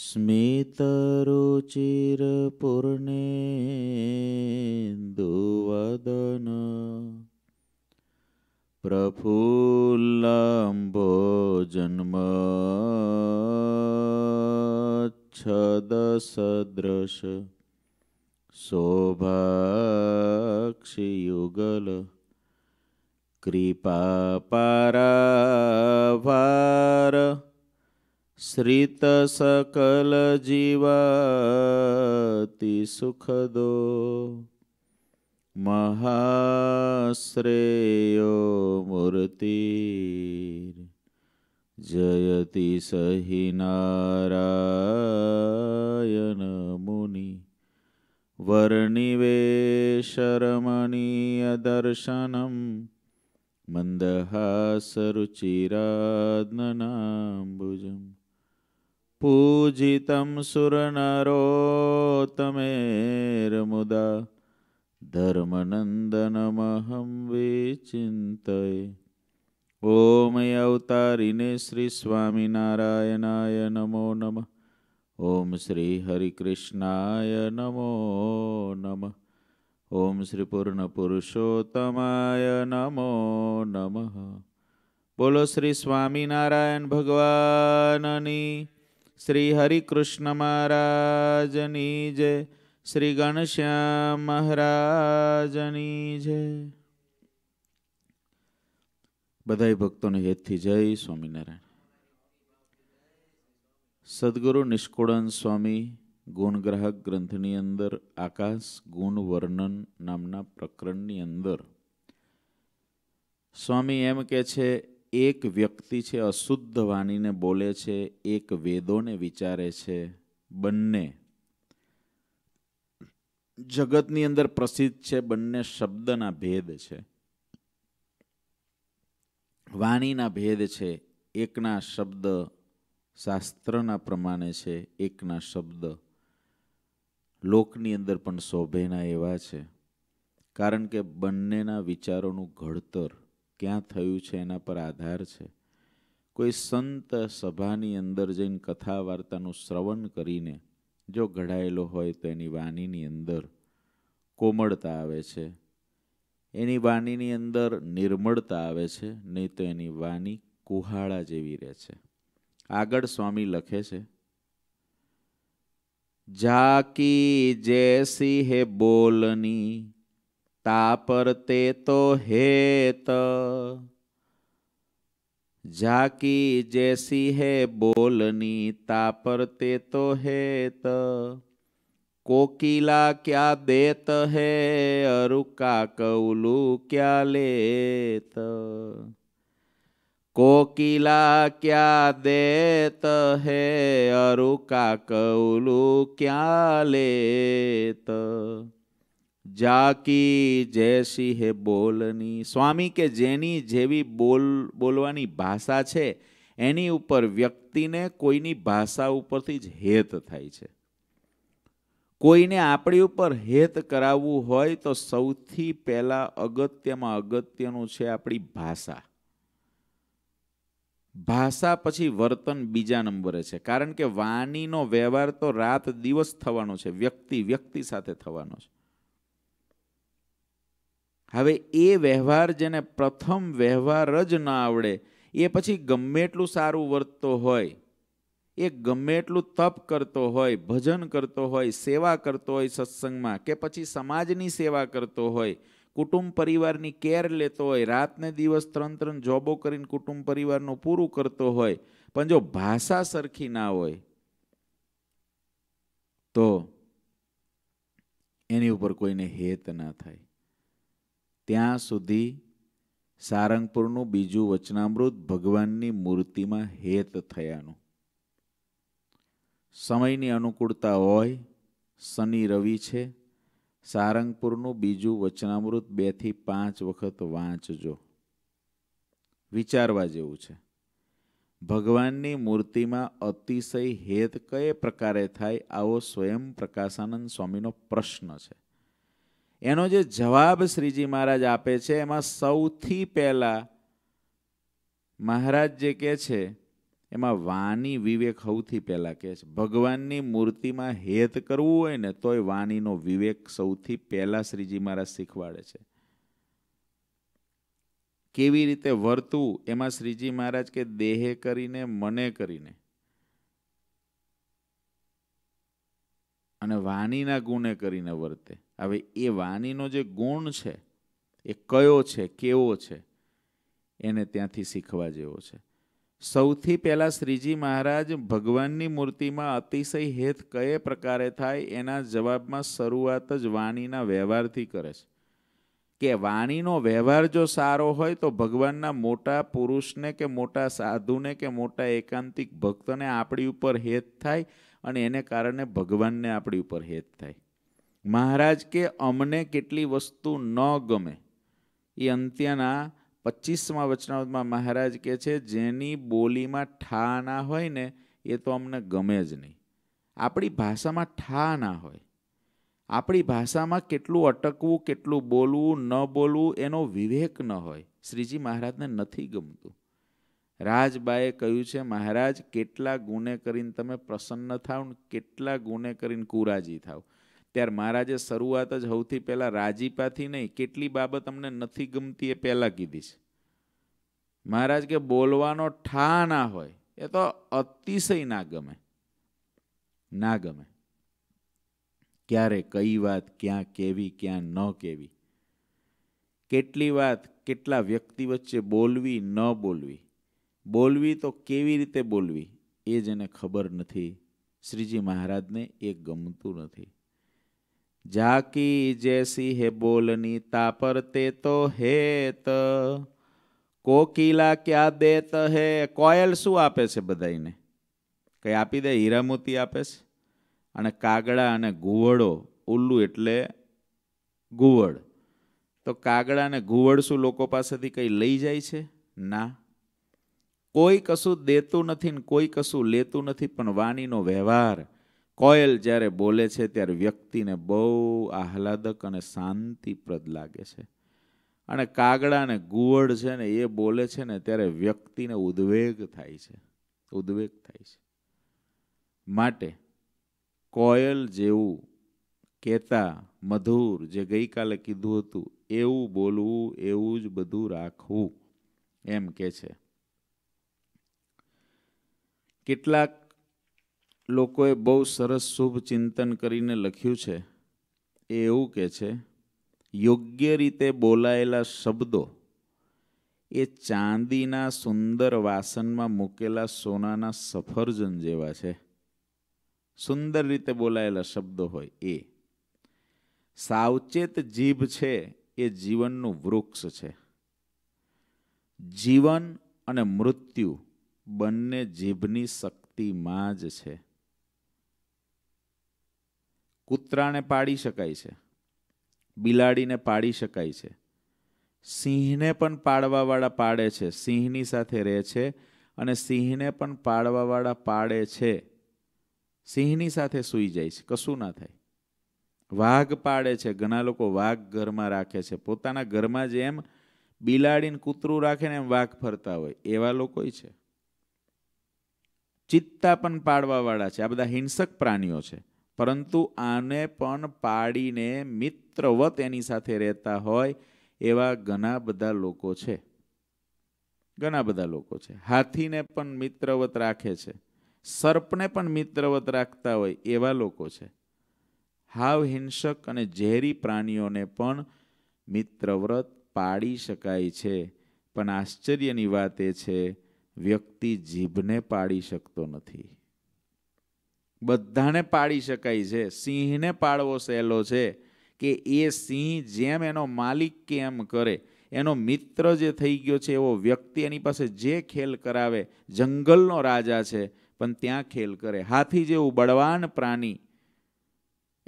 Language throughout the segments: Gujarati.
स्मितरुचिरपूर्णेन्दुवदन प्रफुल्लाम्भो जन्मच्छदसदृश शोभाक्षयुगल कृपा पाराभार Sri sakala jivati sukhado Mahāśreyo-murtīr Jayati-sahi-nārāyana-muni Varnive-sharamaniya-darshanam Mandahāsaru-chirādhna-nāmbhujam पूजितं सुरनरोतमेर्मुदा धर्मनन्दनमहं विचिन्तये ॐ अवतारिणे श्रीस्वामिनारायणाय नमो नमः ॐ श्रीहरिकृष्णाय नमो नमः ॐ श्रीपूर्णपुरुषोत्तमाय नमो नमः બોલો શ્રી સ્વામિનારાયણ ભગવાનની શ્રી હરિકૃષ્ણ મહારાજની જય શ્રી ગણશ્યામ મહારાજની જય બધાય ભક્તોને હેતથી જય સ્વામિનારાયણ સદગુરુ નિષ્કુળન સ્વામી ગુણગ્રાહક ગ્રંથની અંદર આકાશ ગુણ વર્ણન નામના પ્રકરણની અંદર સ્વામી એમ કે છે એક વ્યક્તિ છે અશુદ્ધ વાણીને બોલે છે એક વેદોને વિચારે છે બંને જગતની અંદર પ્રસિદ્ધ છે બંને શબ્દના ભેદ છે વાણીના ભેદ છે એકના શબ્દ શાસ્ત્રના પ્રમાણે છે એકના શબ્દ લોકની અંદર પણ શોભેના એવા છે કારણ કે બંનેના વિચારોનું ઘડતર ક્યાં થયું છે એના પર આધાર છે કોઈ સંત સભાની અંદર જઈને કથા વાર્તાનું શ્રવણ કરીને જો ઘડાયેલો હોય તો એની વાણીની અંદર કોમળતા આવે છે એની વાણીની અંદર નિર્મળતા આવે છે નહીં તો એની વાણી કુહાળા જેવી રહે છે આગળ સ્વામી લખે છે જાકી જૈસી હે બોલની तापरते तो हेत झाकी जैसी है बोलनी तापरते तो हेत कोकिला क्या देत है अरुका कौलू क्या लेत कोकिला क्या देत है अरुका कौलू क्या लेत જાકી જયસિંહ હે બોલની સ્વામી કે જેની જેવી બોલ બોલવાની ભાષા છે એની ઉપર વ્યક્તિને કોઈની ભાષા ઉપરથી જ હેત થાય છે કોઈને આપણી ઉપર હેત કરાવવું હોય તો સૌથી પહેલાં અગત્યમાં અગત્યનું છે આપણી ભાષા ભાષા પછી વર્તન બીજા નંબરે છે કારણ કે વાણીનો વ્યવહાર તો રાત દિવસ થવાનો છે વ્યક્તિ વ્યક્તિ સાથે થવાનો છે હવે એ વ્યવહાર જેને પ્રથમ વ્યવહાર જ ના આવડે એ પછી ગમે એટલું સારું વર્તતો હોય એ ગમે એટલું તપ કરતો હોય ભજન કરતો હોય સેવા કરતો હોય સત્સંગમાં કે પછી સમાજની સેવા કરતો હોય કુટુંબ પરિવારની કેર લેતો હોય રાતને દિવસ ત્રણ ત્રણ જોબો કરીને કુટુંબ પરિવારનું પૂરું કરતો હોય પણ જો ભાષા સરખી ના હોય તો એની ઉપર કોઈને હેત ના થાય ત્યાં સુધી સારંગપુરનું બીજું વચનામૃત ભગવાનની મૂર્તિમાં હેત થયાનું સમયની અનુકૂળતા હોય શનિ રવિ છે સારંગપુરનું બીજું વચનામૃત બેથી પાંચ વખત વાંચજો વિચારવા જેવું છે ભગવાનની મૂર્તિમાં અતિશય હેત કયે પ્રકારે થાય આવો સ્વયં પ્રકાશાનંદ સ્વામીનો પ્રશ્ન છે એનો જે જવાબ શ્રીજી મહારાજ આપે છે એમાં સૌથી પહેલાં મહારાજ જે કહે છે એમાં વાણી વિવેક સૌથી પહેલાં કહે છે ભગવાનની મૂર્તિમાં હેત કરવું હોય ને તોય વાણીનો વિવેક સૌથી પહેલાં શ્રીજી મહારાજ શીખવાડે છે કેવી રીતે વર્તવું એમાં શ્રીજી મહારાજ કે દેહે કરીને મને કરીને અને વાણીના ગુણે કરીને વર્તે હવે એ વાણીનો જે ગુણ છે એ કયો છે કેવો છે એને ત્યાંથી શીખવા જેવો છે સૌથી પહેલાં શ્રીજી મહારાજ ભગવાનની મૂર્તિમાં અતિશય હેત કયે પ્રકારે થાય એના જવાબમાં શરૂઆત જ વાણીના વ્યવહારથી કરે છે કે વાણીનો વ્યવહાર જો સારો હોય તો ભગવાનના મોટા પુરુષને કે મોટા સાધુને કે મોટા એકાંતિક ભક્તને આપણી ઉપર હેત થાય અને એને કારણે ભગવાનને આપણી ઉપર હેત થાય મહારાજ કે અમને કેટલી વસ્તુ ન ગમે એ અંત્યના પચીસમાં વચનાવતમાં મહારાજ કહે છે જેની બોલીમાં ઠા ના હોય ને એ તો અમને ગમે જ નહીં આપણી ભાષામાં ઠા ના હોય આપણી ભાષામાં કેટલું અટકવું કેટલું બોલવું ન બોલવું એનો વિવેક ન હોય શ્રીજી મહારાજને નથી ગમતું રાજબાએ કહ્યું છે મહારાજ કેટલા ગુને કરીને તમે પ્રસન્ન થાવ ને કેટલા ગુને કરીને કુરાજી થાવ ત્યારે મહારાજે શરૂઆત જ સૌથી પહેલાં રાજીપાથી નહીં કેટલી બાબત અમને નથી ગમતી એ પહેલાં કીધી છે મહારાજ કે બોલવાનો ઠા ના હોય એ તો અતિશય ના ગમે ના ગમે ક્યારે કઈ વાત ક્યાં કેવી ક્યાં ન કેવી કેટલી વાત કેટલા વ્યક્તિ વચ્ચે બોલવી ન બોલવી બોલવી તો કેવી રીતે બોલવી એ જેને ખબર નથી શ્રીજી મહારાજને એ ગમતું નથી ઝાકી જેસી હે બોલની તાપર તે તો હેત કોકિલા ક્યાં દેત હે કોયલ શું આપે છે બધાને કંઈ આપી દે હીરામોતી આપે છે અને કાગડા અને ઘુવડો ઉલ્લુ એટલે ઘુવડ તો કાગડા અને ઘુવડ શું લોકો પાસેથી કંઈ લઈ જાય છે ના કોઈ કશું દેતું નથી ને કોઈ કશું લેતું નથી પણ વાણીનો વ્યવહાર કોયલ જ્યારે બોલે છે ત્યારે વ્યક્તિને બહુ આહલાદક અને શાંતિપ્રદ લાગે છે અને કાગડા ને ગુવડ છે ને એ બોલે છે ને ત્યારે વ્યક્તિને ઉદ્વેગ થાય છે ઉદ્વેગ થાય છે માટે કોયલ જેવું કહેતા મધુર જે ગઈકાલે કીધું હતું એવું બોલવું એવું જ બધું રાખવું એમ કહે છે કેટલાક લોકોએ બહુ સરસ શુભ ચિંતન કરીને લખ્યું છે એ એવું કહે છે યોગ્ય રીતે બોલાયેલા શબ્દો એ ચાંદીના સુંદર વાસનમાં મૂકેલા સોનાના સફરજન જેવા છે સુંદર રીતે બોલાયેલા શબ્દો હોય એ સાવચેત જીભ છે એ જીવનનું વૃક્ષ છે જીવન અને મૃત્યુ બંને જીભની શક્તિમાં જ છે કૂતરાને પાડી શકાય છે બિલાડીને પાડી શકાય છે સિંહને પણ પાડવાવાળા પાડે છે સિંહની સાથે રહે છે અને સિંહને પણ પાડવાવાળા પાડે છે સિંહની સાથે સૂઈ જાય છે કશું ના થાય વાઘ પાડે છે ઘણા લોકો વાઘ ઘરમાં રાખે છે પોતાના ઘરમાં જ એમ બિલાડીને કૂતરું રાખે ને એમ વાઘ ફરતા હોય એવા લોકોય છે ચિત્તા પણ પાડવાવાળા છે આ બધા હિંસક પ્રાણીઓ છે પરંતુ આને પણ પાડીને મિત્રવત એની સાથે રહેતા હોય એવા ઘણા બધા લોકો છે ઘણા બધા લોકો છે હાથીને પણ મિત્રવત રાખે છે સર્પને પણ મિત્રવત રાખતા હોય એવા લોકો છે હાવ હિંસક અને ઝેરી પ્રાણીઓને પણ મિત્રવ્રત પાડી શકાય છે પણ આશ્ચર્યની વાત એ છે વ્યક્તિ જીભને પાડી શકતો નથી બધાને પાડી શકાય છે સિંહને પાડવો સહેલો છે કે એ સિંહ જેમ એનો માલિક કેમ કરે એનો મિત્ર જે થઈ ગયો છે એવો વ્યક્તિ એની પાસે જે ખેલ કરાવે જંગલનો રાજા છે પણ ત્યાં ખેલ કરે હાથી જેવું બળવાન પ્રાણી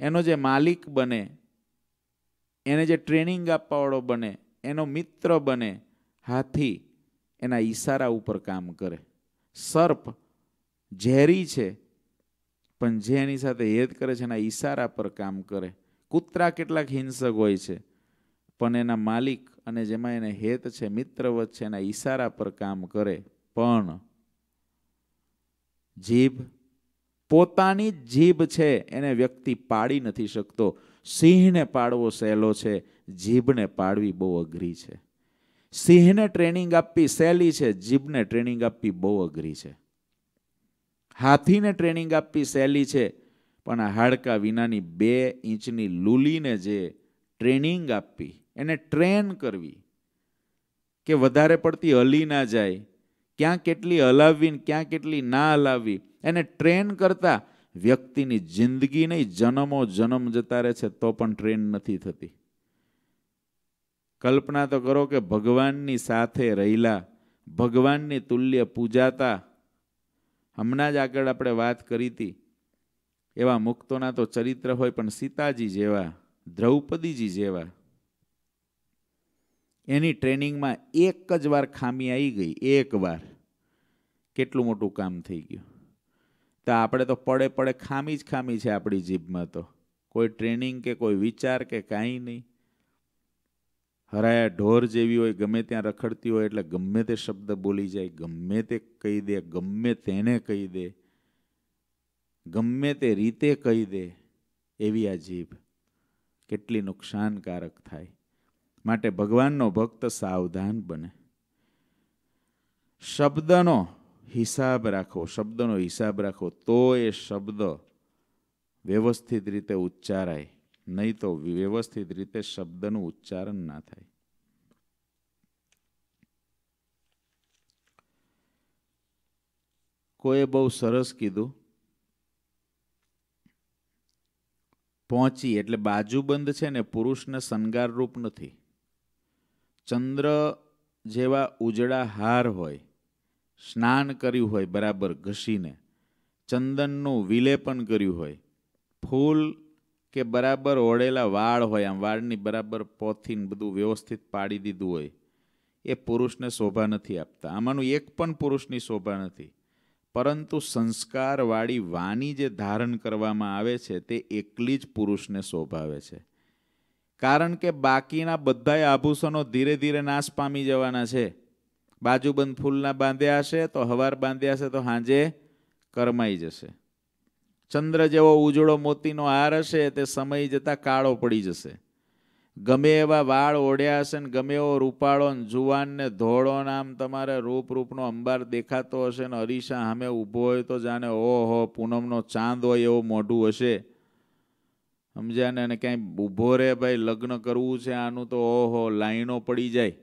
એનો જે માલિક બને એને જે ટ્રેનિંગ આપવાવાળો બને એનો મિત્ર બને હાથી એના ઈશારા ઉપર કામ કરે સર્પ ઝેરી છે પણ જે એની સાથે હેત કરે છે એના ઈશારા પર કામ કરે કૂતરા કેટલાક હિંસક હોય છે પણ એના માલિક અને જેમાં એને હેત છે મિત્રવત છે એના ઈશારા પર કામ કરે પણ જીભ પોતાની જ જીભ છે એને વ્યક્તિ પાડી નથી શકતો સિંહને પાડવો સહેલો છે જીભને પાડવી બહુ અઘરી છે સિંહને ટ્રેનિંગ આપવી સહેલી છે જીભને ટ્રેનિંગ આપવી બહુ અઘરી છે હાથીને ટ્રેનિંગ આપવી સહેલી છે પણ આ હાડકા વિનાની બે ઇંચની લૂલીને જે ટ્રેનિંગ આપવી એને ટ્રેન કરવી કે વધારે પડતી હલી ના જાય ક્યાં કેટલી હલાવવી ને ક્યાં કેટલી ના હલાવવી એને ટ્રેન કરતાં વ્યક્તિની જિંદગી નહીં જન્મો જન્મ જતા રહે છે તો પણ ટ્રેન નથી થતી કલ્પના તો કરો કે ભગવાનની સાથે રહેલા ભગવાનની તુલ્ય પૂજાતા હમણાં જ આગળ આપણે વાત કરી હતી એવા મુક્તોના તો ચરિત્ર હોય પણ સીતાજી જેવા દ્રૌપદીજી જેવા એની ટ્રેનિંગમાં એક જ વાર ખામી આવી ગઈ એક વાર કેટલું મોટું કામ થઈ ગયું તો આપણે તો પડે પડે ખામી જ ખામી છે આપણી જીભમાં તો કોઈ ટ્રેનિંગ કે કોઈ વિચાર કે કાંઈ નહીં હરાયા ઢોર જેવી હોય ગમે ત્યાં રખડતી હોય એટલે ગમે તે શબ્દ બોલી જાય ગમે તે કહી દે ગમે તેને કહી દે ગમે તે રીતે કહી દે એવી આ જીભ કેટલી નુકસાનકારક થાય માટે ભગવાનનો ભક્ત સાવધાન બને શબ્દનો હિસાબ રાખો શબ્દનો હિસાબ રાખો તો એ શબ્દ વ્યવસ્થિત રીતે ઉચ્ચારાય નહીં તો વ્યવસ્થિત રીતે શબ્દનું ઉચ્ચારણ ના થાય કોઈએ બહુ સરસ કીધું પહોંચી એટલે બાજુબંધ છે ને પુરુષને શણગારરૂપ નથી ચંદ્ર જેવા ઉજળા હાર હોય સ્નાન કર્યું હોય બરાબર ઘસીને ચંદનનું વિલેપન કર્યું હોય ફૂલ કે બરાબર ઓળેલા વાળ હોય આમ વાળની બરાબર પોથીને બધું વ્યવસ્થિત પાડી દીધું હોય એ પુરુષને શોભા નથી આપતા આમાંનું એક પણ પુરુષની શોભા નથી પરંતુ સંસ્કારવાળી વાની જે ધારણ કરવામાં આવે છે તે એકલી જ પુરુષને શોભાવે છે કારણ કે બાકીના બધાય આભૂષણો ધીરે ધીરે નાશ પામી જવાના છે બાજુબંધ ફૂલના બાંધ્યા હશે તો હવાર બાંધ્યા હશે તો સાંજે કરમાઈ જશે ચંદ્ર જેવો ઉજળો મોતીનો હાર હશે તે સમય જતાં કાળો પડી જશે ગમે એવા વાળ ઓઢ્યા હશે ને ગમે એવો રૂપાળો ને જુવાન ને ધોળો નામ તમારે રૂપ રૂપનો અંબાર દેખાતો હશે ને અરીસા સામે ઊભો હોય તો જાણે ઓહો પૂનમનો ચાંદ હોય એવો મોઢું હશે સમજ્યા ને અને ક્યાંય ઊભો રહે ભાઈ લગ્ન કરવું છે આનું તો ઓહો લાઈનો પડી જાય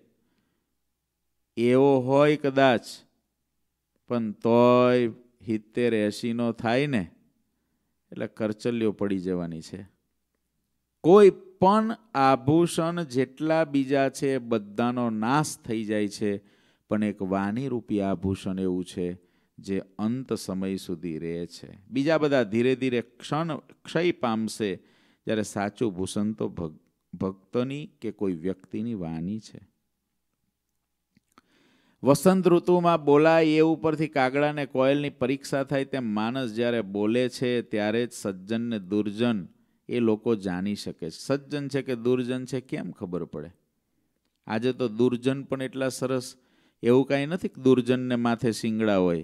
એવો હોય કદાચ પણ તોય હિત્તેર એંશીનો થાય ને એટલે કરચલીઓ પડી જવાની છે કોઈ પણ આભૂષણ જેટલા બીજા છે બધાનો નાશ થઈ જાય છે પણ એક વાની આભૂષણ એવું છે જે અંત સમય સુધી રહે છે બીજા બધા ધીરે ધીરે ક્ષણ ક્ષય પામશે જ્યારે સાચું ભૂષણ તો ભક્તની કે કોઈ વ્યક્તિની વાની છે વસંત ઋતુમાં બોલાય એ ઉપરથી કાગડાને કોયલની પરીક્ષા થાય તેમ માણસ જ્યારે બોલે છે ત્યારે જ સજ્જન ને દુર્જન એ લોકો જાણી શકે છે સજ્જન છે કે દુર્જન છે કેમ ખબર પડે આજે તો દુર્જન પણ એટલા સરસ એવું કાંઈ નથી કે દુર્જનને માથે શિંગડા હોય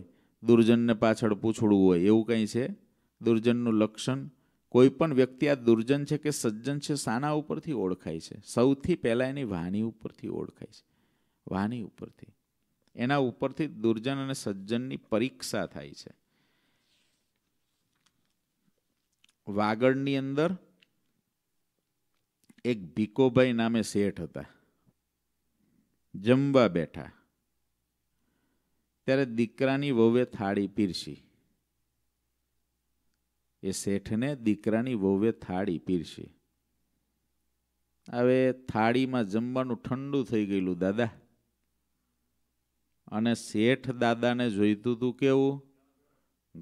દુર્જનને પાછળ પૂછડું હોય એવું કંઈ છે દુર્જનનું લક્ષણ કોઈ પણ વ્યક્તિ આ દુર્જન છે કે સજ્જન છે શાના ઉપરથી ઓળખાય છે સૌથી પહેલાં એની વાણી ઉપરથી ઓળખાય છે વાણી ઉપરથી એના ઉપરથી દુર્જન અને સજ્જનની પરીક્ષા થાય છે વાગડની અંદર એક ભીકોભાઈ નામે શેઠ હતા જમવા બેઠા ત્યારે દીકરાની વહુએ થાળી પીરસી એ શેઠને દીકરાની વહુએ થાળી પીરસી હવે થાળીમાં જમવાનું ઠંડુ થઈ ગયેલું દાદા અને શેઠ દાદાને જોઈતું હતું કેવું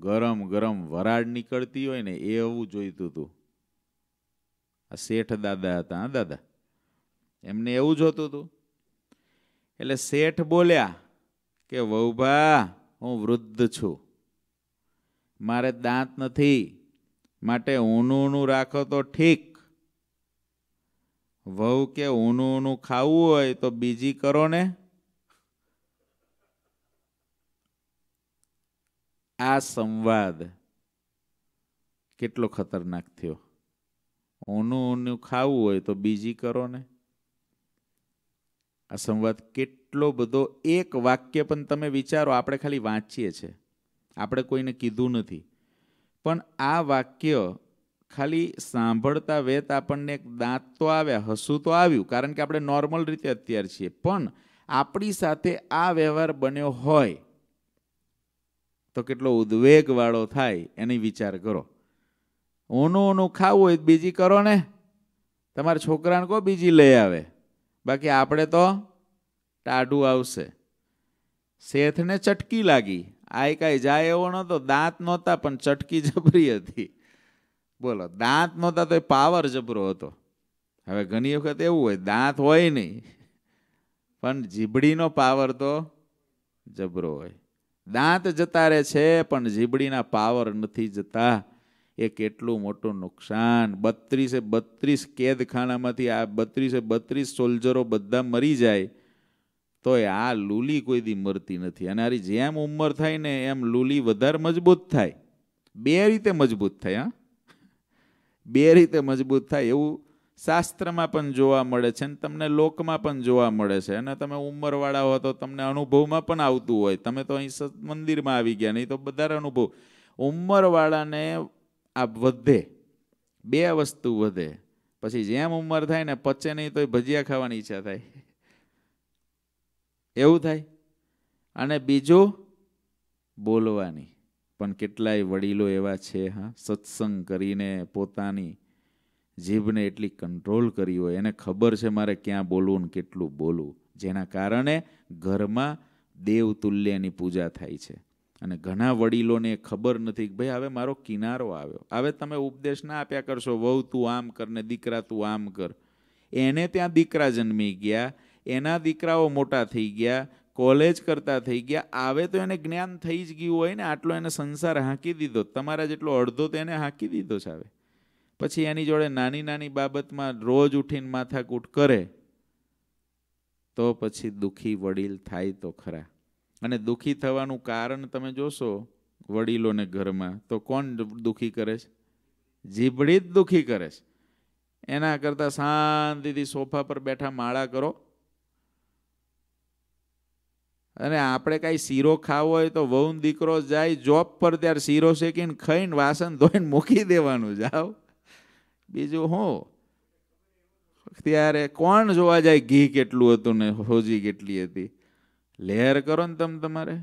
ગરમ ગરમ વરાળ નીકળતી હોય ને એ એવું જોઈતું હતું આ શેઠ દાદા હતા હા દાદા એમને એવું જોતું હતું એટલે શેઠ બોલ્યા કે વહુભા હું વૃદ્ધ છું મારે દાંત નથી માટે ઊનું ઊનું રાખો તો ઠીક વહુ કે ઊનું ઊનું ખાવું હોય તો બીજી કરો ને આ સંવાદ કેટલો ખતરનાક થયો ઊનું ઊનું ખાવું હોય તો બીજી કરો ને આ સંવાદ કેટલો બધો એક વાક્ય પણ તમે વિચારો આપણે ખાલી વાંચીએ છીએ આપણે કોઈને કીધું નથી પણ આ વાક્ય ખાલી સાંભળતા વેત આપણને એક દાંત તો આવ્યા હસું તો આવ્યું કારણ કે આપણે નોર્મલ રીતે અત્યાર છીએ પણ આપણી સાથે આ વ્યવહાર બન્યો હોય તો કેટલો ઉદ્વેગવાળો થાય એની વિચાર કરો ઓનું ઊનું ખાવું હોય બીજી કરો ને તમારા છોકરાને કો બીજી લઈ આવે બાકી આપણે તો ટાઢું આવશે શેઠને ચટકી લાગી આય કાંઈ જાય એવો નહોતો દાંત નહોતા પણ ચટકી જબરી હતી બોલો દાંત નહોતા તો એ પાવર જબરો હતો હવે ઘણી વખત એવું હોય દાંત હોય નહીં પણ જીભડીનો પાવર તો જબરો હોય દાંત જતા રહે છે પણ જીબડીના પાવર નથી જતા એ કેટલું મોટું નુકસાન બત્રીસે બત્રીસ કેદખાનામાંથી આ બત્રીસે બત્રીસ સોલ્જરો બધા મરી જાય તોય આ લૂલી કોઈ દી મરતી નથી અને આરી જેમ ઉંમર થાય ને એમ લૂલી વધારે મજબૂત થાય બે રીતે મજબૂત થાય હા બે રીતે મજબૂત થાય એવું શાસ્ત્રમાં પણ જોવા મળે છે અને તમને લોકમાં પણ જોવા મળે છે અને તમે ઉંમરવાળા હો તો તમને અનુભવમાં પણ આવતું હોય તમે તો અહીં મંદિરમાં આવી ગયા નહીં તો બધા અનુભવ ઉંમરવાળાને આ વધે બે વસ્તુ વધે પછી જેમ ઉંમર થાય ને પચે નહીં તો ભજીયા ખાવાની ઈચ્છા થાય એવું થાય અને બીજું બોલવાની પણ કેટલાય વડીલો એવા છે હા સત્સંગ કરીને પોતાની જીભને એટલી કંટ્રોલ કરી હોય એને ખબર છે મારે ક્યાં બોલવું ને કેટલું બોલવું જેના કારણે ઘરમાં દેવતુલ્યની પૂજા થાય છે અને ઘણા વડીલોને એ ખબર નથી કે ભાઈ હવે મારો કિનારો આવ્યો હવે તમે ઉપદેશ ના આપ્યા કરશો વહુ તું આમ કર ને દીકરા તું આમ કર એને ત્યાં દીકરા જન્મી ગયા એના દીકરાઓ મોટા થઈ ગયા કોલેજ કરતા થઈ ગયા આવે તો એને જ્ઞાન થઈ જ ગયું હોય ને આટલો એને સંસાર હાંકી દીધો તમારા જેટલો અડધો તો હાંકી દીધો છે હવે પછી એની જોડે નાની નાની બાબતમાં રોજ ઉઠીને માથાકૂટ કરે તો પછી દુઃખી વડીલ થાય તો ખરા અને દુઃખી થવાનું કારણ તમે જોશો વડીલોને ઘરમાં તો કોણ દુઃખી કરે છે જીભડી જ દુઃખી કરે છે એના કરતાં શાંતિથી સોફા પર બેઠા માળા કરો અને આપણે કાંઈ શીરો ખાવો હોય તો વહુ દીકરો જાય જોબ પર ત્યારે શીરો શેકીને ખાઈને વાસણ ધોઈને મૂકી દેવાનું જાઓ બીજું હું ત્યારે કોણ જોવા જાય ઘી કેટલું હતું ને હોજી કેટલી હતી લહેર કરો ને તમે તમારે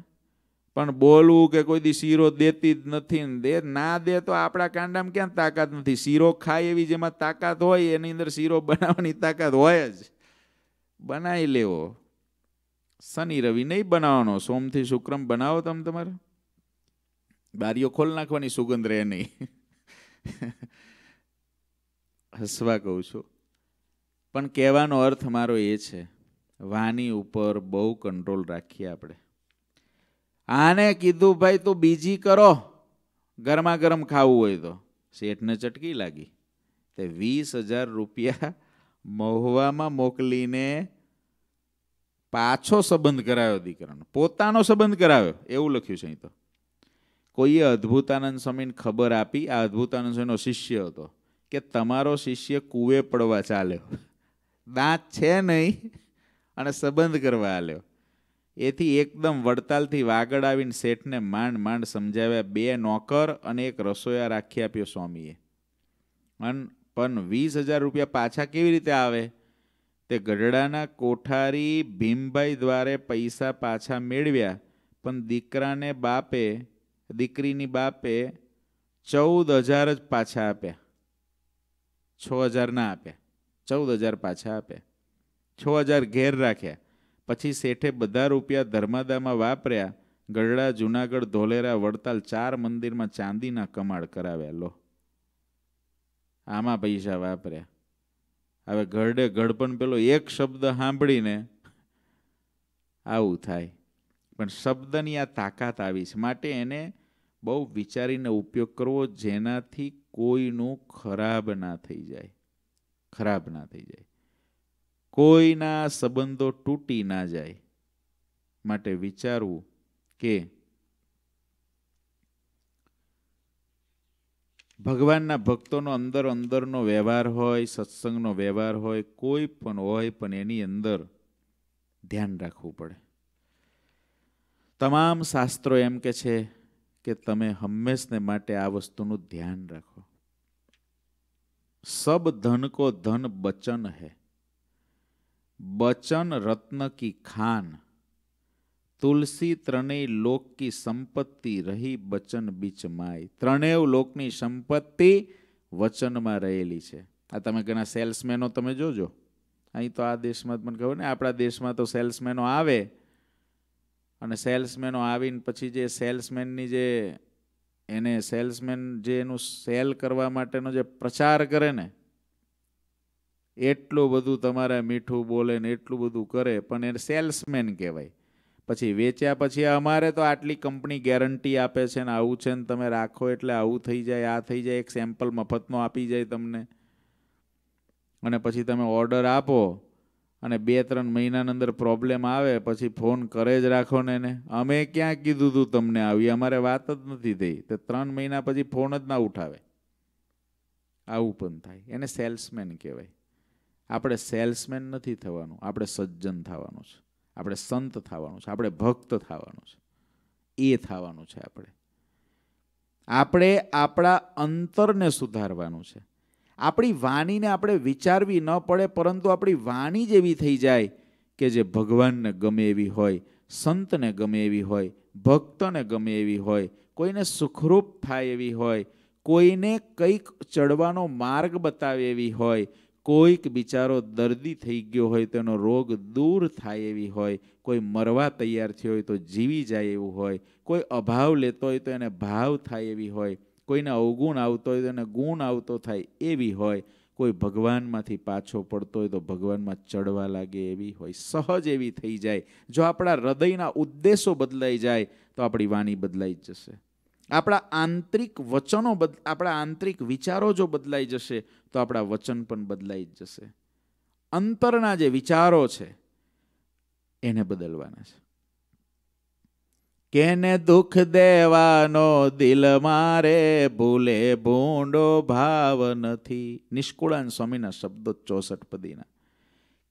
પણ બોલવું કે કોઈ દી શીરો દેતી જ નથી ને દે ના દે તો આપણા કાંડામાં ક્યાં તાકાત નથી શીરો ખાય એવી જેમાં તાકાત હોય એની અંદર શીરો બનાવવાની તાકાત હોય જ બનાવી લેવો શનિ રવિ નહીં બનાવવાનો સોમથી શુક્રમ બનાવો તમે તમારે બારીઓ ખોલ નાખવાની સુગંધ રહે નહીં હસવા કહું છું પણ કહેવાનો અર્થ મારો એ છે વાની ઉપર બહુ કંટ્રોલ રાખીએ આપણે આને કીધું ભાઈ તું બીજી કરો ગરમા ગરમ ખાવું હોય તો શેઠને ચટકી લાગી તે વીસ હજાર રૂપિયા મહુવામાં મોકલીને પાછો સંબંધ કરાયો દીકરાનો પોતાનો સંબંધ કરાવ્યો એવું લખ્યું છે અહીં તો કોઈએ અદ્ભુતાનંદ સ્વામીને ખબર આપી આ અદ્ભુતાનંદ સ્વામીનો શિષ્ય હતો કે તમારો શિષ્ય કુવે પડવા ચાલ્યો દાંત છે નહીં અને સંબંધ કરવા આલ્યો એથી એકદમ વડતાલથી વાગડ આવીને શેઠને માંડ માંડ સમજાવ્યા બે નોકર અને એક રસોયા રાખી આપ્યો સ્વામીએ અન પણ વીસ હજાર રૂપિયા પાછા કેવી રીતે આવે તે ગઢડાના કોઠારી ભીમભાઈ દ્વારે પૈસા પાછા મેળવ્યા પણ દીકરાને બાપે દીકરીની બાપે ચૌદ હજાર જ પાછા આપ્યા છ હજાર ના આપ્યા ચૌદ હજાર પાછા આપ્યા છ હજાર ઘેર રાખ્યા પછી શેઠે બધા રૂપિયા ધર્માદામાં વાપર્યા ગઢડા જુનાગઢ ધોલેરા વડતાલ ચાર મંદિરમાં ચાંદીના કમાડ કરાવ્યા લો આમાં પૈસા વાપર્યા હવે ઘરડે ગઢપણ પેલો એક શબ્દ સાંભળીને આવું થાય પણ શબ્દની આ તાકાત આવી છે માટે એને બહુ વિચારીને ઉપયોગ કરવો જેનાથી કોઈનું ખરાબ ના થઈ જાય ખરાબ ના થઈ જાય કોઈના સંબંધો તૂટી ના જાય માટે વિચારવું કે ભગવાનના ભક્તોનો અંદર અંદરનો વ્યવહાર હોય સત્સંગનો વ્યવહાર હોય કોઈ પણ હોય પણ એની અંદર ધ્યાન રાખવું પડે તમામ શાસ્ત્રો એમ કે છે કે તમે હંમેશને માટે આ વસ્તુનું ધ્યાન રાખો સબ ધન કો ધન બચન હે બચન રત્ન કી ખાન તુલસી ત્રણેય લોક કી સંપત્તિ રહી બચન બીચ માય ત્રણેય લોકની સંપત્તિ વચનમાં રહેલી છે આ તમે ઘણા સેલ્સમેનો તમે જોજો અહીં તો આ દેશમાં મને કહ્યું ને આપણા દેશમાં તો સેલ્સમેનો આવે અને સેલ્સમેનો આવીને પછી જે સેલ્સમેનની જે એને સેલ્સમેન જે એનું સેલ કરવા માટેનો જે પ્રચાર કરે ને એટલું બધું તમારે મીઠું બોલે ને એટલું બધું કરે પણ એને સેલ્સમેન કહેવાય પછી વેચ્યા પછી અમારે તો આટલી કંપની ગેરંટી આપે છે ને આવું છે ને તમે રાખો એટલે આવું થઈ જાય આ થઈ જાય એક સેમ્પલ મફતનો આપી જાય તમને અને પછી તમે ઓર્ડર આપો અને બે ત્રણ મહિનાની અંદર પ્રોબ્લેમ આવે પછી ફોન કરે જ રાખો ને એને અમે ક્યાં કીધું હતું તમને આવી અમારે વાત જ નથી થઈ તો ત્રણ મહિના પછી ફોન જ ના ઉઠાવે આવું પણ થાય એને સેલ્સમેન કહેવાય આપણે સેલ્સમેન નથી થવાનું આપણે સજ્જન થવાનું છે આપણે સંત થવાનું છે આપણે ભક્ત થવાનું છે એ થવાનું છે આપણે આપણે આપણા અંતરને સુધારવાનું છે આપણી વાણીને આપણે વિચારવી ન પડે પરંતુ આપણી વાણી જ એવી થઈ જાય કે જે ભગવાનને ગમે એવી હોય સંતને ગમે એવી હોય ભક્તને ગમે એવી હોય કોઈને સુખરૂપ થાય એવી હોય કોઈને કંઈક ચડવાનો માર્ગ બતાવે એવી હોય કોઈક બિચારો દર્દી થઈ ગયો હોય તેનો રોગ દૂર થાય એવી હોય કોઈ મરવા તૈયાર થયો હોય તો જીવી જાય એવું હોય કોઈ અભાવ લેતો હોય તો એને ભાવ થાય એવી હોય કોઈને અવગુણ આવતો હોય તો એને ગુણ આવતો થાય એવી હોય કોઈ ભગવાનમાંથી પાછો પડતો હોય તો ભગવાનમાં ચડવા લાગે એવી હોય સહજ એવી થઈ જાય જો આપણા હૃદયના ઉદ્દેશો બદલાઈ જાય તો આપણી વાણી બદલાઈ જશે આપણા આંતરિક વચનો બદ આપણા આંતરિક વિચારો જો બદલાઈ જશે તો આપણા વચન પણ બદલાઈ જશે અંતરના જે વિચારો છે એને બદલવાના છે કેને દુઃખ દેવાનો દિલ મારે ભૂલે ભૂંડો ભાવ નથી નિષ્કુળાન સ્વામીના શબ્દો ચોસઠ પદીના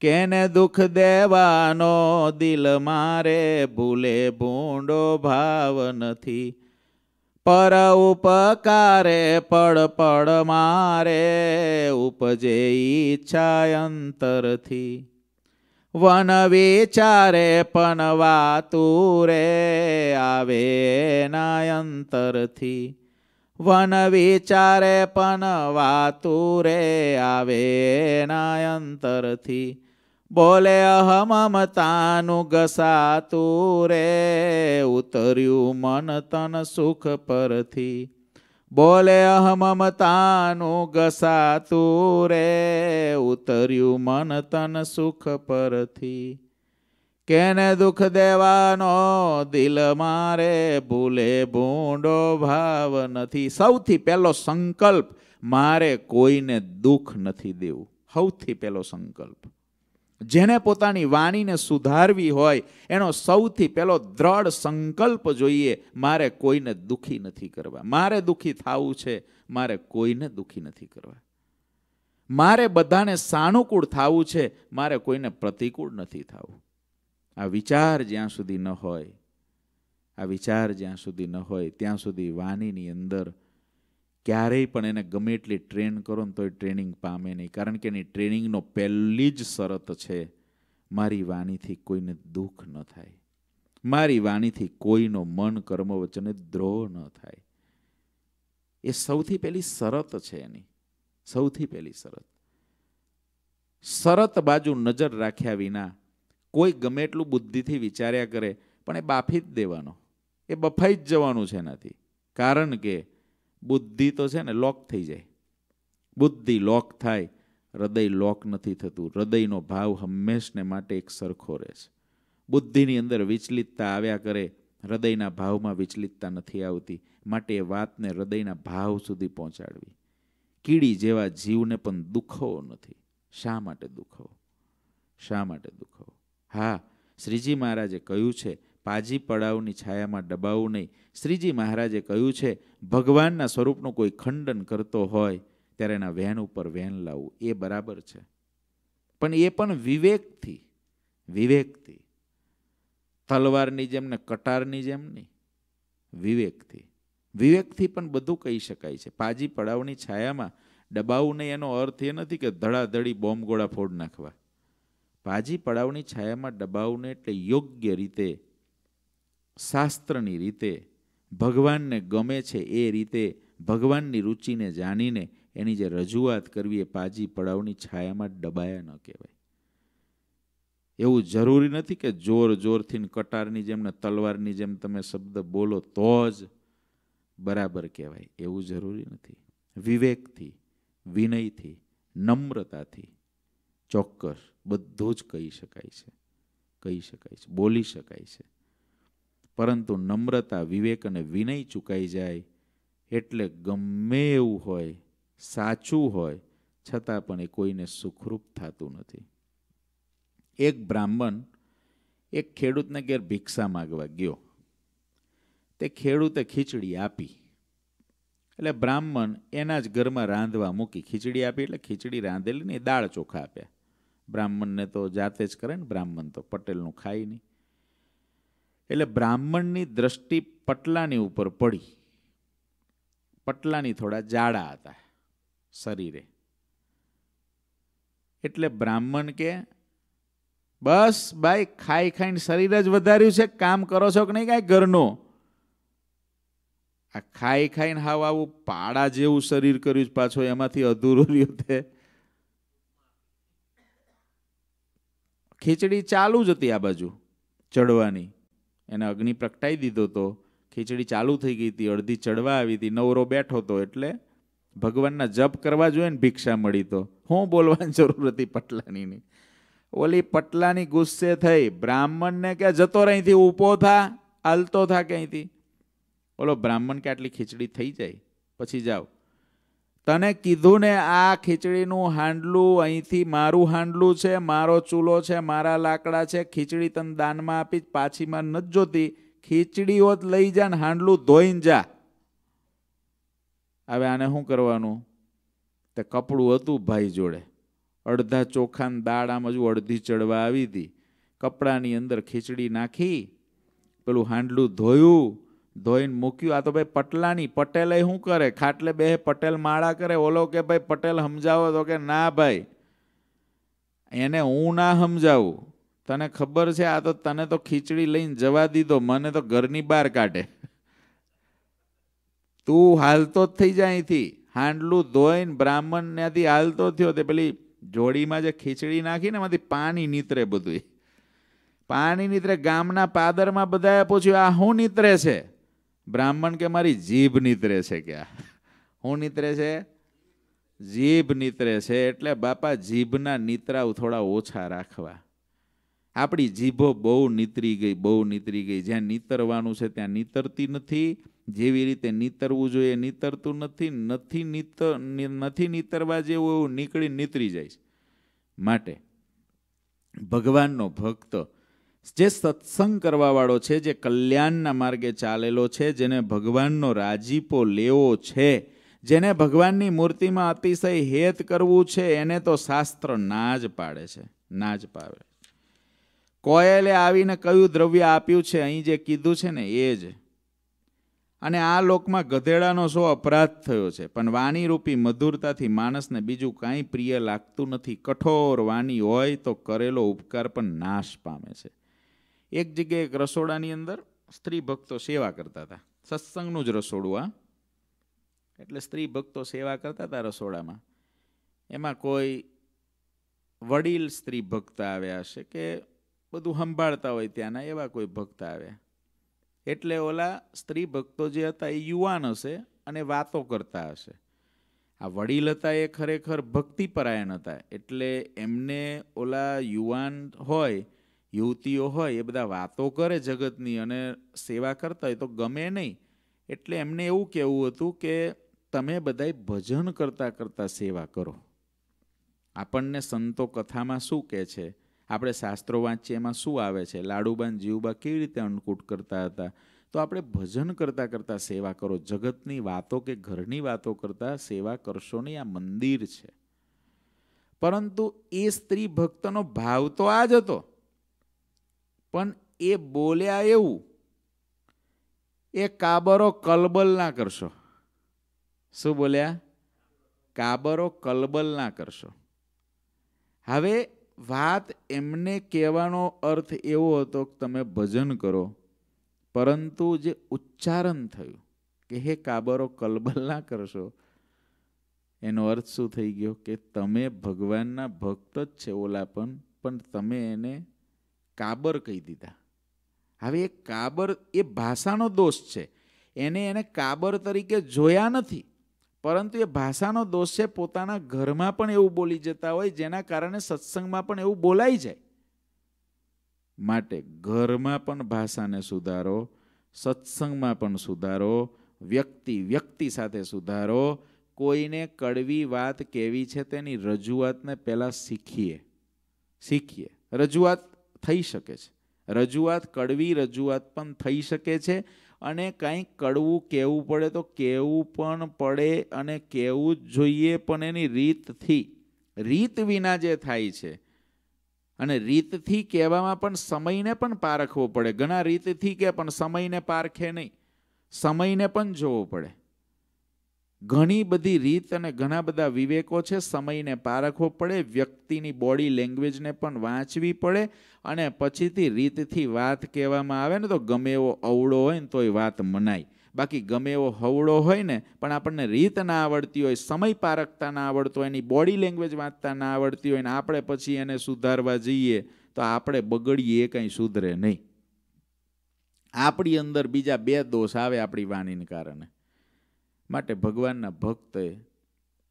કેને દુઃખ દેવાનો દિલ મારે ભૂલે ભૂંડો ભાવ નથી પર ઉપકારે પડ પડ મારે ઉપજે ઈચ્છા અંતરથી વન વિચારે પણ વાતું રે આવે નાયંતરથી વન વિચારે પણ વાતુરે રે આવે ના અંતરથી બોલે અહમમતાનું ઘસાતું રે ઉતર્યું મન તન સુખ પરથી બોલે અહમમતાનું ઘસાતું રે ઉતર્યું મન તન સુખ પરથી કેને દુઃખ દેવાનો દિલ મારે ભૂલે ભૂંડો ભાવ નથી સૌથી પહેલો સંકલ્પ મારે કોઈને દુઃખ નથી દેવું સૌથી પહેલો સંકલ્પ જેને પોતાની વાણીને સુધારવી હોય એનો સૌથી પહેલો દ્રઢ સંકલ્પ જોઈએ મારે કોઈને દુઃખી નથી કરવા મારે દુઃખી થવું છે મારે કોઈને દુઃખી નથી કરવા મારે બધાને સાનુકૂળ થવું છે મારે કોઈને પ્રતિકૂળ નથી થવું આ વિચાર જ્યાં સુધી ન હોય આ વિચાર જ્યાં સુધી ન હોય ત્યાં સુધી વાણીની અંદર ક્યારેય પણ એને ગમે એટલી ટ્રેન કરો ને તોય ટ્રેનિંગ પામે નહીં કારણ કે એની ટ્રેનિંગનો પહેલી જ શરત છે મારી વાણીથી કોઈને દુઃખ ન થાય મારી વાણીથી કોઈનો મન કર્મ વચને દ્રોહ ન થાય એ સૌથી પહેલી શરત છે એની સૌથી પહેલી શરત શરત બાજુ નજર રાખ્યા વિના કોઈ ગમે એટલું બુદ્ધિથી વિચાર્યા કરે પણ એ બાફી જ દેવાનો એ બફાઈ જ જવાનું છે એનાથી કારણ કે બુદ્ધિ તો છે ને લોક થઈ જાય બુદ્ધિ લોક થાય હૃદય લોક નથી થતું હૃદયનો ભાવ હંમેશને માટે એક સરખો રહે છે બુદ્ધિની અંદર વિચલિતતા આવ્યા કરે હૃદયના ભાવમાં વિચલિતતા નથી આવતી માટે એ વાતને હૃદયના ભાવ સુધી પહોંચાડવી કીડી જેવા જીવને પણ દુખવો નથી શા માટે દુખવો શા માટે દુખવો હા શ્રીજી મહારાજે કહ્યું છે પાજી પડાવની છાયામાં ડબાવું નહીં શ્રીજી મહારાજે કહ્યું છે ભગવાનના સ્વરૂપનું કોઈ ખંડન કરતો હોય ત્યારે એના વહેન ઉપર વહેન લાવવું એ બરાબર છે પણ એ પણ વિવેકથી વિવેકથી તલવારની જેમ ને કટારની જેમ નહીં વિવેકથી વિવેકથી પણ બધું કહી શકાય છે પાજી પડાવની છાયામાં ડબાવું નહીં એનો અર્થ એ નથી કે ધડાધડી બોમ્બ ગોળા ફોડ નાખવા પાજી પડાવની છાયામાં ડબાવને એટલે યોગ્ય રીતે શાસ્ત્રની રીતે ભગવાનને ગમે છે એ રીતે ભગવાનની રુચિને જાણીને એની જે રજૂઆત કરવી એ પાજી પડાવની છાયામાં ડબાયા ન કહેવાય એવું જરૂરી નથી કે જોર જોરથી કટારની જેમ ને તલવારની જેમ તમે શબ્દ બોલો તો જ બરાબર કહેવાય એવું જરૂરી નથી વિવેકથી વિનયથી નમ્રતાથી ચોક્કસ બધું જ કહી શકાય છે કહી શકાય છે બોલી શકાય છે પરંતુ નમ્રતા વિવેક અને વિનય ચૂકાઈ જાય એટલે ગમે એવું હોય સાચું હોય છતાં પણ એ કોઈને સુખરૂપ થતું નથી એક બ્રાહ્મણ એક ખેડૂતને ઘેર ભિક્ષા માગવા ગયો તે ખેડૂતે ખીચડી આપી એટલે બ્રાહ્મણ એના જ ઘરમાં રાંધવા મૂકી ખીચડી આપી એટલે ખીચડી રાંધેલી ને દાળ ચોખા આપ્યા બ્રાહ્મણને તો જાતે જ કરે ને બ્રાહ્મણ તો પટેલનું ખાય નહીં એટલે બ્રાહ્મણની દ્રષ્ટિ પટલાની ઉપર પડી પટલાની થોડા જાડા હતા શરીરે એટલે બ્રાહ્મણ કે બસ ભાઈ ખાઈ ખાઈને શરીર જ વધાર્યું છે કામ કરો છો કે નહીં કાંઈ ઘરનું આ ખાઈ ખાઈને હાવ આવું પાડા જેવું શરીર કર્યું છે પાછો એમાંથી અધૂરું રહ્યું તે ખીચડી ચાલુ જ હતી આ બાજુ ચડવાની એને અગ્નિ પ્રગટાઈ દીધો હતો ખીચડી ચાલુ થઈ ગઈ હતી અડધી ચડવા આવી હતી નવરો બેઠો હતો એટલે ભગવાનના જપ કરવા જોઈએ ને ભિક્ષા મળી તો હું બોલવાની જરૂર હતી પટલાનીની ઓલી પટલાની ગુસ્સે થઈ બ્રાહ્મણને કે જતો રહીથી ઊભો થા હાલતો થા ક્યાંયથી ઓલો બ્રાહ્મણ કે આટલી ખીચડી થઈ જાય પછી જાઓ તને કીધું ને આ ખીચડીનું હાંડલું અહીંથી મારું હાંડલું છે મારો ચૂલો છે મારા લાકડા છે ખીચડી તને દાનમાં આપી જ પાછીમાં નથી જોતી ખીચડીઓ જ લઈ જા ને હાંડલું ધોઈને જા હવે આને શું કરવાનું તે કપડું હતું ભાઈ જોડે અડધા ચોખાને દાળ આમ હજુ અડધી ચડવા આવી હતી કપડાની અંદર ખીચડી નાખી પેલું હાંડલું ધોયું ધોઈને મૂક્યું આ તો ભાઈ પટલાની પટેલે શું કરે ખાટલે બે પટેલ માળા કરે ઓલો કે ભાઈ પટેલ સમજાવો તો કે ના ભાઈ એને હું ના સમજાવું તને ખબર છે આ તો તને તો ખીચડી લઈને જવા દીધો મને તો ઘરની બહાર કાઢે તું હાલતો જ થઈ જાય અહીંથી હાંડલું ધોઈને બ્રાહ્મણ ત્યાંથી હાલતો થયો તે પેલી જોડીમાં જે ખીચડી નાખીને એમાંથી પાણી નીતરે બધું પાણી નીતરે ગામના પાદરમાં બધાએ પૂછ્યું આ શું નીતરે છે બ્રાહ્મણ કે મારી જીભ નીતરે છે ક્યાં હું નીતરે છે જીભ નીતરે છે એટલે બાપા જીભના નીતરાવ થોડા ઓછા રાખવા આપણી જીભો બહુ નીતરી ગઈ બહુ નીતરી ગઈ જ્યાં નીતરવાનું છે ત્યાં નીતરતી નથી જેવી રીતે નીતરવું જોઈએ નીતરતું નથી નથી નીતર નથી નીતરવા જેવું એવું નીકળી નીતરી જાય છે માટે ભગવાનનો ભક્ત જે સત્સંગ કરવાવાળો છે જે કલ્યાણના માર્ગે ચાલેલો છે જેને ભગવાનનો રાજીપો લેવો છે જેને ભગવાનની મૂર્તિમાં અતિશય હેત કરવું છે એને તો શાસ્ત્ર ના જ પાડે છે ના જ પાડે કોયલે આવીને કયું દ્રવ્ય આપ્યું છે અહીં જે કીધું છે ને એ જ અને આ લોકમાં ગધેડાનો શો અપરાધ થયો છે પણ વાણીરૂપી મધુરતાથી માણસને બીજું કાંઈ પ્રિય લાગતું નથી કઠોર વાણી હોય તો કરેલો ઉપકાર પણ નાશ પામે છે એક જગ્યાએ એક રસોડાની અંદર સ્ત્રી ભક્તો સેવા કરતા હતા સત્સંગનું જ રસોડું આ એટલે સ્ત્રી ભક્તો સેવા કરતા હતા રસોડામાં એમાં કોઈ વડીલ સ્ત્રી ભક્ત આવ્યા હશે કે બધું સંભાળતા હોય ત્યાંના એવા કોઈ ભક્ત આવ્યા એટલે ઓલા સ્ત્રી ભક્તો જે હતા એ યુવાન હશે અને વાતો કરતા હશે આ વડીલ હતા એ ખરેખર ભક્તિપરાયણ હતા એટલે એમને ઓલા યુવાન હોય યુવતીઓ હોય એ બધા વાતો કરે જગતની અને સેવા કરતા હોય તો ગમે નહીં એટલે એમને એવું કહેવું હતું કે તમે બધાય ભજન કરતાં કરતાં સેવા કરો આપણને સંતો કથામાં શું કહે છે આપણે શાસ્ત્રો વાંચીએ એમાં શું આવે છે લાડુબાન જીવબા કેવી રીતે અન્નકૂટ કરતા હતા તો આપણે ભજન કરતાં કરતાં સેવા કરો જગતની વાતો કે ઘરની વાતો કરતાં સેવા કરશો નહીં આ મંદિર છે પરંતુ એ સ્ત્રી ભક્તનો ભાવ તો આ જ હતો પણ એ બોલ્યા એવું એ કાબરો કલબલ ના કરશો શું બોલ્યા કાબરો કલબલ ના કરશો હવે વાત એમને કહેવાનો અર્થ એવો હતો કે તમે ભજન કરો પરંતુ જે ઉચ્ચારણ થયું કે હે કાબરો કલબલ ના કરશો એનો અર્થ શું થઈ ગયો કે તમે ભગવાનના ભક્ત જ છે ઓલા પણ તમે એને કાબર કહી દીધા હવે એ કાબર એ ભાષાનો દોષ છે એને એને કાબર તરીકે જોયા નથી પરંતુ એ ભાષાનો દોષ છે પોતાના ઘરમાં પણ એવું બોલી જતા હોય જેના કારણે સત્સંગમાં પણ એવું બોલાઈ જાય માટે ઘરમાં પણ ભાષાને સુધારો સત્સંગમાં પણ સુધારો વ્યક્તિ વ્યક્તિ સાથે સુધારો કોઈને કડવી વાત કેવી છે તેની રજૂઆતને પહેલાં શીખીએ શીખીએ રજૂઆત થઈ શકે છે રજૂઆત કડવી રજૂઆત પણ થઈ શકે છે અને કાંઈ કડવું કહેવું પડે તો કહેવું પણ પડે અને કહેવું જ જોઈએ પણ એની રીતથી રીત વિના જે થાય છે અને રીતથી કહેવામાં પણ સમયને પણ પારખવો પડે ઘણા રીતથી કે પણ સમયને પારખે નહીં સમયને પણ જોવો પડે ઘણી બધી રીત અને ઘણા બધા વિવેકો છે સમયને પારખવો પડે વ્યક્તિની બોડી લેંગ્વેજને પણ વાંચવી પડે અને પછીથી રીતથી વાત કહેવામાં આવે ને તો ગમે એવો અવળો હોય ને તોય વાત મનાય બાકી ગમે એવો હવળો હોય ને પણ આપણને રીત ના આવડતી હોય સમય પારખતા ના આવડતો હોય એની બોડી લેંગ્વેજ વાંચતા ના આવડતી હોય ને આપણે પછી એને સુધારવા જઈએ તો આપણે બગડીએ એ કંઈ સુધરે નહીં આપણી અંદર બીજા બે દોષ આવે આપણી વાણીને કારણે માટે ભગવાનના ભક્તે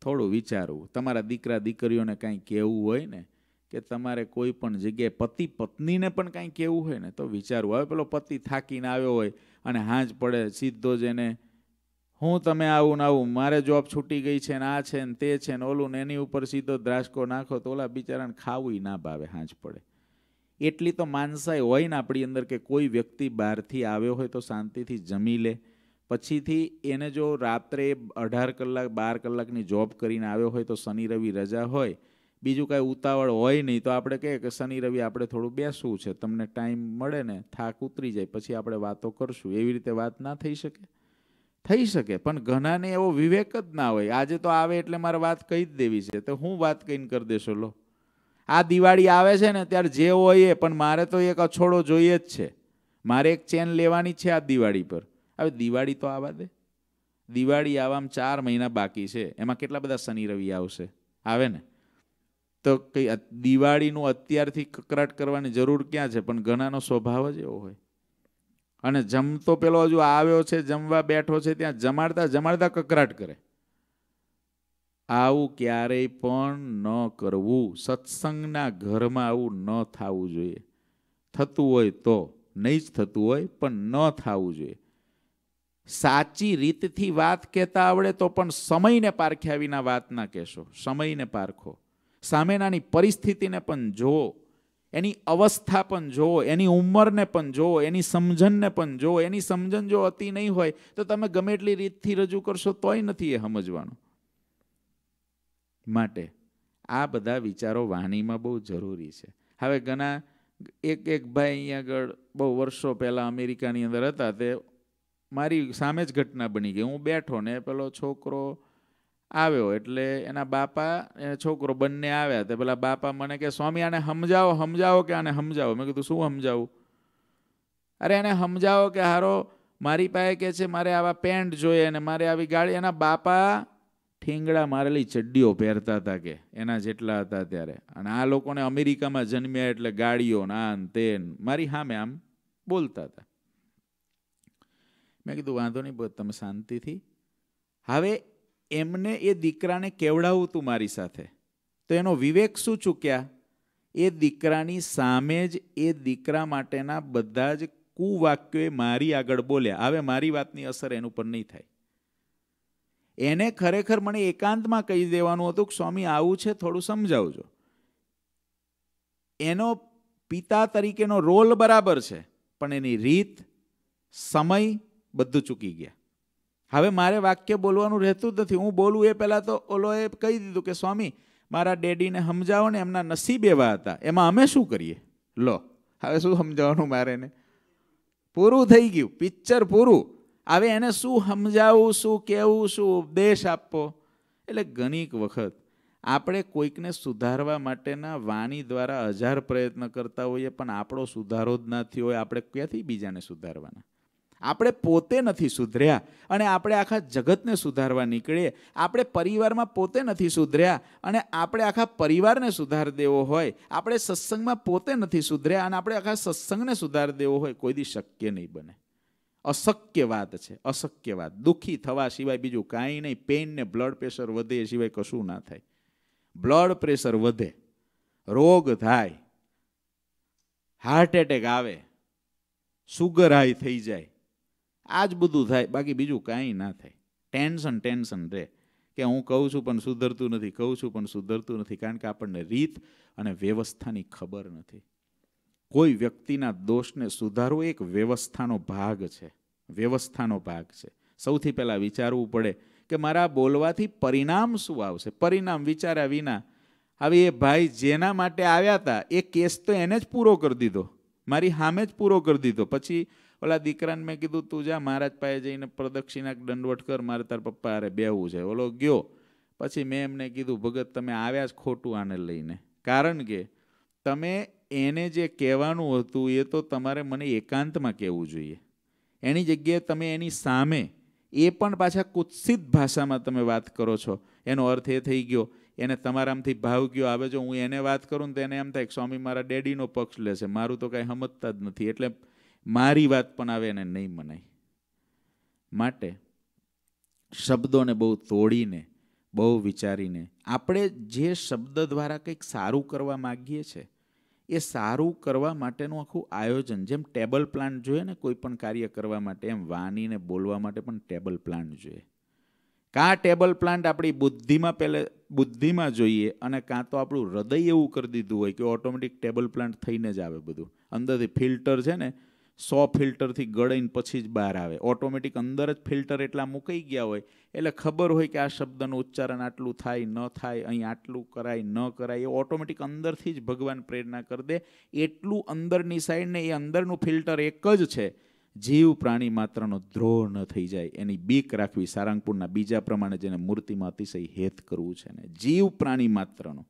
થોડું વિચારવું તમારા દીકરા દીકરીઓને કાંઈ કહેવું હોય ને કે તમારે કોઈ પણ જગ્યાએ પતિ પત્નીને પણ કાંઈ કહેવું હોય ને તો વિચારવું હવે પેલો પતિ થાકીને આવ્યો હોય અને હાંજ પડે સીધો જ એને હું તમે આવું ને આવું મારે જોબ છૂટી ગઈ છે ને આ છે ને તે છે ને ઓલું ને એની ઉપર સીધો દ્રાસકો નાખો તો ઓલા બિચારાને ખાવું ના ભાવે હાંજ પડે એટલી તો માનસાઈ હોય ને આપણી અંદર કે કોઈ વ્યક્તિ બહારથી આવ્યો હોય તો શાંતિથી જમી લે પછીથી એને જો રાત્રે અઢાર કલાક બાર કલાકની જોબ કરીને આવ્યો હોય તો શનિ રવિ રજા હોય બીજું કાંઈ ઉતાવળ હોય નહીં તો આપણે કહે કે શનિ રવિ આપણે થોડું બેસવું છે તમને ટાઈમ મળે ને થાક ઉતરી જાય પછી આપણે વાતો કરશું એવી રીતે વાત ના થઈ શકે થઈ શકે પણ ઘણાને એવો વિવેક જ ના હોય આજે તો આવે એટલે મારે વાત કહી જ દેવી છે તો હું વાત કહીને કરી દેશો લો આ દિવાળી આવે છે ને ત્યારે જે હોય એ પણ મારે તો એક અછોડો જોઈએ જ છે મારે એક ચેન લેવાની છે આ દિવાળી પર હવે દિવાળી તો આવા દે દિવાળી આવામ ચાર મહિના બાકી છે એમાં કેટલા બધા શનિ રવિ આવશે આવે ને તો કંઈ દિવાળીનું અત્યારથી કકરાટ કરવાની જરૂર ક્યાં છે પણ ઘણાનો સ્વભાવ જ એવો હોય અને જમતો પેલો હજુ આવ્યો છે જમવા બેઠો છે ત્યાં જમાડતા જમાડતા કકરાટ કરે આવું ક્યારેય પણ ન કરવું સત્સંગના ઘરમાં આવું ન થવું જોઈએ થતું હોય તો નહીં જ થતું હોય પણ ન થવું જોઈએ સાચી રીતથી વાત કહેતા આવડે તો પણ સમયને પારખ્યા વિના વાત ના કહેશો સમયને પારખો સામેનાની પરિસ્થિતિને પણ જુઓ એની અવસ્થા પણ જુઓ એની ઉંમરને પણ જુઓ એની સમજણને પણ જુઓ એની સમજણ જો અતિ નહીં હોય તો તમે ગમે એટલી રીતથી રજૂ કરશો તોય નથી એ સમજવાનું માટે આ બધા વિચારો વાણીમાં બહુ જરૂરી છે હવે ઘણા એક એક ભાઈ અહીંયા આગળ બહુ વર્ષો પહેલાં અમેરિકાની અંદર હતા તે મારી સામે જ ઘટના બની ગઈ હું બેઠો ને પેલો છોકરો આવ્યો એટલે એના બાપા એ છોકરો બંને આવ્યા તો પેલા બાપા મને કે સ્વામી આને સમજાવો સમજાવો કે આને સમજાવો મેં કીધું શું સમજાવું અરે એને સમજાવો કે હારો મારી પાસે કે છે મારે આવા પેન્ટ જોઈએ અને મારે આવી ગાડી એના બાપા ઠીંગડા મારેલી ચડ્ડીઓ પહેરતા હતા કે એના જેટલા હતા ત્યારે અને આ લોકોને અમેરિકામાં જન્મ્યા એટલે ગાડીઓ ના તે મારી સામે આમ બોલતા હતા મેં કીધું વાંધો નહીં બધ તમે શાંતિથી હવે એમને એ દીકરાને કેવડાવું તું મારી સાથે તો એનો વિવેક શું ચૂક્યા એ દીકરાની સામે જ એ દીકરા માટેના બધા જ કુવાક્યો એ મારી આગળ બોલ્યા હવે મારી વાતની અસર એનું પર નહીં થાય એને ખરેખર મને એકાંતમાં કહી દેવાનું હતું કે સ્વામી આવું છે થોડું સમજાવજો એનો પિતા તરીકેનો રોલ બરાબર છે પણ એની રીત સમય બધું ચૂકી ગયા હવે મારે વાક્ય બોલવાનું રહેતું જ નથી હું બોલું એ પહેલાં તો ઓલોએ કહી દીધું કે સ્વામી મારા ડેડીને સમજાવો ને એમના નસીબ એવા હતા એમાં અમે શું કરીએ લો હવે શું સમજાવવાનું મારે એને પૂરું થઈ ગયું પિક્ચર પૂરું હવે એને શું સમજાવવું શું કહેવું શું ઉપદેશ આપવો એટલે ઘણીક વખત આપણે કોઈકને સુધારવા માટેના વાણી દ્વારા હજાર પ્રયત્ન કરતા હોઈએ પણ આપણો સુધારો જ નથી હોય આપણે ક્યાંથી બીજાને સુધારવાના આપણે પોતે નથી સુધર્યા અને આપણે આખા જગતને સુધારવા નીકળીએ આપણે પરિવારમાં પોતે નથી સુધર્યા અને આપણે આખા પરિવારને સુધાર દેવો હોય આપણે સત્સંગમાં પોતે નથી સુધર્યા અને આપણે આખા સત્સંગને સુધાર દેવો હોય કોઈ દી શક્ય નહીં બને અશક્ય વાત છે અશક્ય વાત દુઃખી થવા સિવાય બીજું કાંઈ નહીં પેઇન બ્લડ પ્રેશર વધે એ સિવાય કશું ના થાય બ્લડ પ્રેશર વધે રોગ થાય હાર્ટ એટેક આવે સુગર હાઈ થઈ જાય આ જ બધું થાય બાકી બીજું કાંઈ ના થાય ટેન્શન ટેન્શન રહે કે હું કહું છું પણ સુધરતું નથી કહું છું પણ સુધરતું નથી કારણ કે આપણને રીત અને વ્યવસ્થાની ખબર નથી કોઈ વ્યક્તિના દોષને સુધારવો એક વ્યવસ્થાનો ભાગ છે વ્યવસ્થાનો ભાગ છે સૌથી પહેલાં વિચારવું પડે કે મારા બોલવાથી પરિણામ શું આવશે પરિણામ વિચાર્યા વિના હવે એ ભાઈ જેના માટે આવ્યા હતા એ કેસ તો એને જ પૂરો કરી દીધો મારી સામે જ પૂરો કરી દીધો પછી ઓલા દીકરાને મેં કીધું તું જા મહારાજ પાસે જઈને પ્રદક્ષિણા દંડવટ કર મારે તાર પપ્પા અરે બેહવું છે ઓલો ગયો પછી મેં એમને કીધું ભગત તમે આવ્યા જ ખોટું આને લઈને કારણ કે તમે એને જે કહેવાનું હતું એ તો તમારે મને એકાંતમાં કહેવું જોઈએ એની જગ્યાએ તમે એની સામે એ પણ પાછા કુત્સિત ભાષામાં તમે વાત કરો છો એનો અર્થ એ થઈ ગયો એને તમારામાંથી ભાવ ગયો આવે જો હું એને વાત કરું ને તો એને એમ થાય કે સ્વામી મારા ડેડીનો પક્ષ લેશે મારું તો કાંઈ સમજતા જ નથી એટલે મારી વાત પણ આવે અને નહીં મનાય માટે શબ્દોને બહુ તોડીને બહુ વિચારીને આપણે જે શબ્દ દ્વારા કંઈક સારું કરવા માગીએ છીએ એ સારું કરવા માટેનું આખું આયોજન જેમ ટેબલ પ્લાન જોઈએ ને કોઈ પણ કાર્ય કરવા માટે એમ વાનીને બોલવા માટે પણ ટેબલ પ્લાન જોઈએ કાં ટેબલ પ્લાન્ટ આપણી બુદ્ધિમાં પહેલે બુદ્ધિમાં જોઈએ અને કાં તો આપણું હૃદય એવું કરી દીધું હોય કે ઓટોમેટિક ટેબલ પ્લાન્ટ થઈને જ આવે બધું અંદરથી ફિલ્ટર છે ને સો ફિલ્ટરથી ગળીને પછી જ બહાર આવે ઓટોમેટિક અંદર જ ફિલ્ટર એટલા મુકાઈ ગયા હોય એટલે ખબર હોય કે આ શબ્દનું ઉચ્ચારણ આટલું થાય ન થાય અહીં આટલું કરાય ન કરાય એ ઓટોમેટિક અંદરથી જ ભગવાન પ્રેરણા કરી દે એટલું અંદરની સાઈડને એ અંદરનું ફિલ્ટર એક જ છે જીવ પ્રાણી માત્રનો દ્રોહ ન થઈ જાય એની બીક રાખવી સારંગપુરના બીજા પ્રમાણે જેને મૂર્તિમાં અતિશય હેત કરવું છે ને જીવ પ્રાણી માત્રનો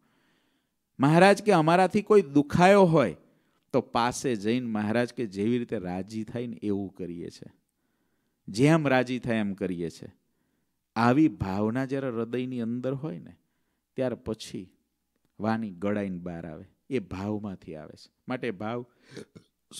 મહારાજ કે અમારાથી કોઈ દુખાયો હોય તો પાસે જઈને મહારાજ કે જેવી રીતે રાજી થાય ને એવું કરીએ છીએ જેમ રાજી થાય એમ કરીએ છીએ આવી ભાવના જ્યારે હૃદયની અંદર હોય ને ત્યાર પછી વાની ગળાઈને બહાર આવે એ ભાવમાંથી આવે છે માટે ભાવ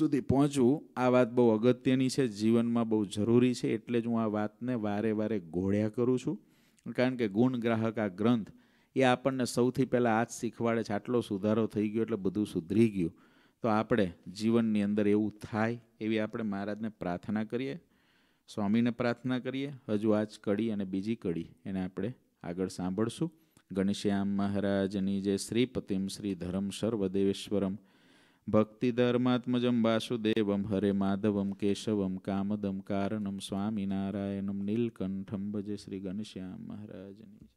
સુધી પહોંચવું આ વાત બહુ અગત્યની છે જીવનમાં બહુ જરૂરી છે એટલે જ હું આ વાતને વારે વારે ઘોળ્યા કરું છું કારણ કે ગુણ ગ્રાહક આ ગ્રંથ એ આપણને સૌથી પહેલાં આજ શીખવાડે છે આટલો સુધારો થઈ ગયો એટલે બધું સુધરી ગયું તો આપણે જીવનની અંદર એવું થાય એવી આપણે મહારાજને પ્રાર્થના કરીએ સ્વામીને પ્રાર્થના કરીએ હજુ આજ કડી અને બીજી કડી એને આપણે આગળ સાંભળશું ગણેશ્યામ મહારાજની જે શ્રીપતિમ શ્રી ધરમ સર્વદેવેશ્વરમ ભક્તિ ધર્માત્મજમ વાસુદેવમ હરે માધવમ કેશવમ કામદમ કારણમ સ્વામિનારાયણમ નીલકંઠમ ભજે શ્રી ગણેશ્યામ મહારાજની